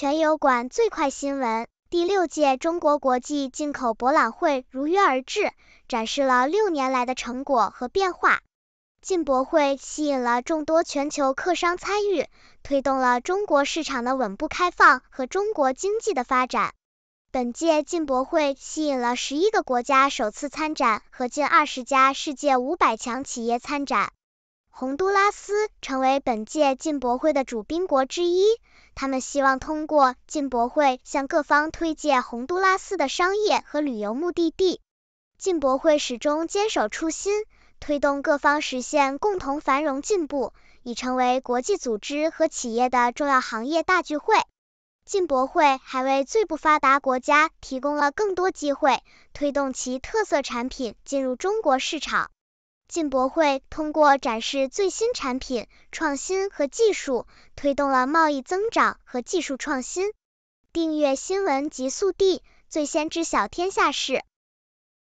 全友馆最快新闻：第六届中国国际进口博览会如约而至，展示了六年来的成果和变化。进博会吸引了众多全球客商参与，推动了中国市场的稳步开放和中国经济的发展。本届进博会吸引了十一个国家首次参展和近二十家世界五百强企业参展。洪都拉斯成为本届进博会的主宾国之一，他们希望通过进博会向各方推介洪都拉斯的商业和旅游目的地。进博会始终坚守初心，推动各方实现共同繁荣进步，已成为国际组织和企业的重要行业大聚会。进博会还为最不发达国家提供了更多机会，推动其特色产品进入中国市场。进博会通过展示最新产品、创新和技术，推动了贸易增长和技术创新。订阅新闻极速递，最先知晓天下事。